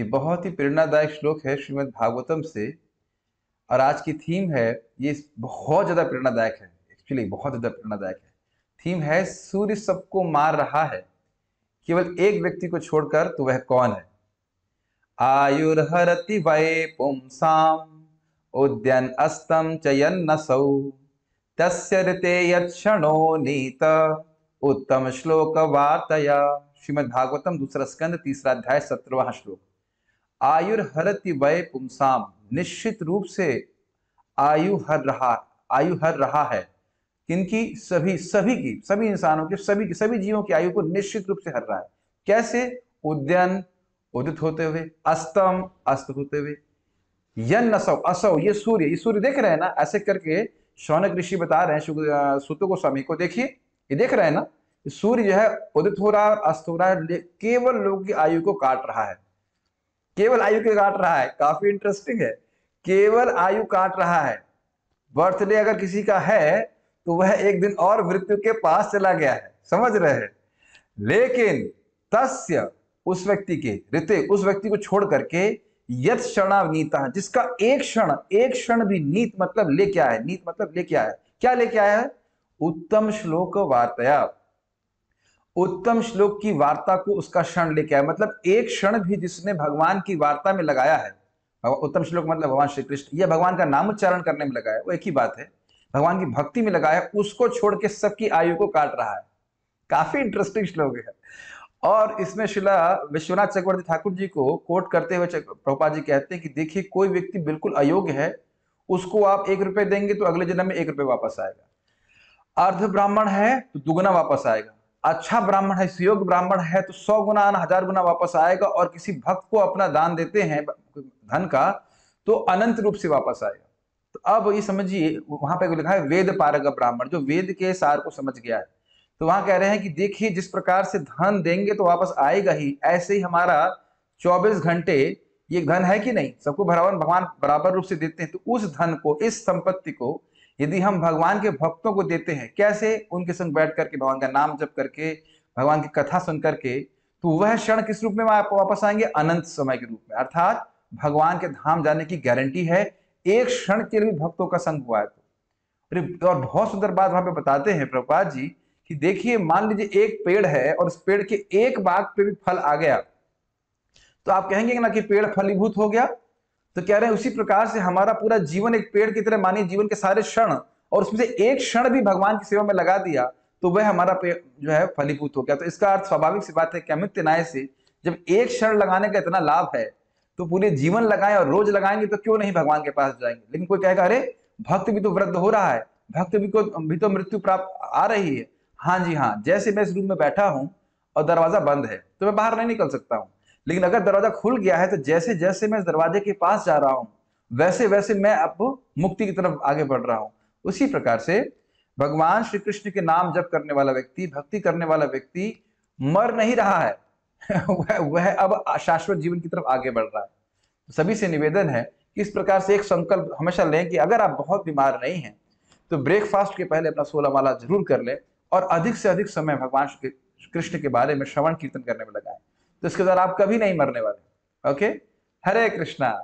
ये बहुत ही प्रेरणादायक श्लोक है श्रीमद् भागवतम से और आज की थीम है ये बहुत ज़्यादा प्रेरणादायक है एक्चुअली बहुत ज़्यादा प्रेरणादायक है थीम है सूर्य सबको मार रहा है केवल एक व्यक्ति को छोड़कर तो वह कौन है आयुर्हरति वै पुंसाम उद्यन अस्तम चयन नसौ तस्य ऋते यक्षणो नीत उत्तम श्लोक वार्तया भागवतम दूसरा स्कंद तीसरा अध्याय सत्रवा श्लोक आयुर्हरति वय पुमसाम निश्चित रूप से आयु हर रहा आयु हर रहा है किनकी सभी सभी की सभी इंसानों के सभी की सभी जीवों की आयु को निश्चित रूप से हर रहा है कैसे उद्यन उदित होते हुए अस्तम अस्त होते हुए यन असव असव ये सूर्य ये सूर्य देख रहे हैं ना ऐसे करके शौनक ऋषि बता रहे हैं सूत्र को स्वामी को देखिए ये देख रहे हैं ना सूर्य जो है उदित हो रहा है अस्त हो रहा है केवल लोगों की आयु को काट रहा है केवल आयु के काट रहा है काफी इंटरेस्टिंग है केवल आयु काट रहा है बर्थडे अगर किसी का है तो वह एक दिन और मृत्यु के पास चला गया है समझ रहे हैं लेकिन तस्य उस व्यक्ति के रिते उस व्यक्ति को छोड़ करके यथ नीता जिसका एक क्षण एक क्षण भी नीत मतलब लेके आया नीत मतलब लेके आया क्या लेके आया है उत्तम श्लोक वार्ताया उत्तम श्लोक की वार्ता को उसका क्षण लेके आया मतलब एक क्षण भी जिसने भगवान की वार्ता में लगाया है उत्तम श्लोक मतलब भगवान श्री कृष्ण यह भगवान का नाम उच्चारण करने में लगाया वो एक ही बात है भगवान की भक्ति में लगाया उसको छोड़ के सबकी आयु को काट रहा है काफी इंटरेस्टिंग श्लोक है और इसमें शिला विश्वनाथ चक्रवर्ती ठाकुर जी को कोट करते हुए प्रभुपा जी कहते हैं कि देखिए कोई व्यक्ति बिल्कुल अयोग्य है उसको आप एक रुपए देंगे तो अगले जन्म में एक रुपये वापस आएगा अर्ध ब्राह्मण है तो दुगना वापस आएगा अच्छा ब्राह्मण है सुयोग ब्राह्मण है तो सौ गुना आना हजार गुना वापस आएगा और किसी भक्त को अपना दान देते हैं धन का तो अनंत रूप से वापस आएगा तो अब ये समझिए वहां पे लिखा है वेद पारग ब्राह्मण जो वेद के सार को समझ गया है तो वहां कह रहे हैं कि देखिए जिस प्रकार से धन देंगे तो वापस आएगा ही ऐसे ही हमारा 24 घंटे ये धन है कि नहीं सबको भगवान भगवान बराबर रूप से देते हैं तो उस धन को इस संपत्ति को यदि हम भगवान के भक्तों को देते हैं कैसे उनके संग बैठ करके भगवान का नाम जप करके भगवान की कथा सुन करके तो वह क्षण किस रूप में वापस आएंगे अनंत समय के रूप में अर्थात भगवान के धाम जाने की गारंटी है एक क्षण के लिए भक्तों का संग हुआ है तो और बहुत सुंदर बात वहां पे बताते हैं प्रभुपाद जी कि देखिए मान लीजिए एक पेड़ है और उस पेड़ के एक बाग पे भी फल आ गया तो आप कहेंगे ना कि पेड़ फलीभूत हो गया तो कह रहे हैं उसी प्रकार से हमारा पूरा जीवन एक पेड़ की तरह मानिए जीवन के सारे क्षण और उसमें से एक क्षण भी भगवान की सेवा में लगा दिया तो वह हमारा जो है फलीभूत हो गया तो इसका अर्थ स्वाभाविक सी बात है कि अमित न्याय से जब एक क्षण लगाने का इतना लाभ है तो पूरे जीवन लगाए और रोज लगाएंगे तो क्यों नहीं भगवान के पास जाएंगे लेकिन कोई कहेगा अरे भक्त भी तो वृद्ध हो रहा है भक्त भी को भी तो मृत्यु प्राप्त आ रही है हाँ जी हाँ जैसे मैं इस रूम में बैठा हूँ और दरवाजा बंद है तो मैं बाहर नहीं निकल सकता हूँ लेकिन अगर दरवाजा खुल गया है तो जैसे जैसे मैं दरवाजे के पास जा रहा हूं वैसे वैसे मैं अब मुक्ति की तरफ आगे बढ़ रहा हूं उसी प्रकार से भगवान श्री कृष्ण के नाम जप करने वाला व्यक्ति भक्ति करने वाला व्यक्ति मर नहीं रहा है वह वह अब शाश्वत जीवन की तरफ आगे बढ़ रहा है तो सभी से निवेदन है कि इस प्रकार से एक संकल्प हमेशा लें कि अगर आप बहुत बीमार नहीं हैं तो ब्रेकफास्ट के पहले अपना सोलह माला जरूर कर लें और अधिक से अधिक समय भगवान कृष्ण के बारे में श्रवण कीर्तन करने में लगाएं जिसके द्वारा आप कभी नहीं मरने वाले ओके हरे कृष्णा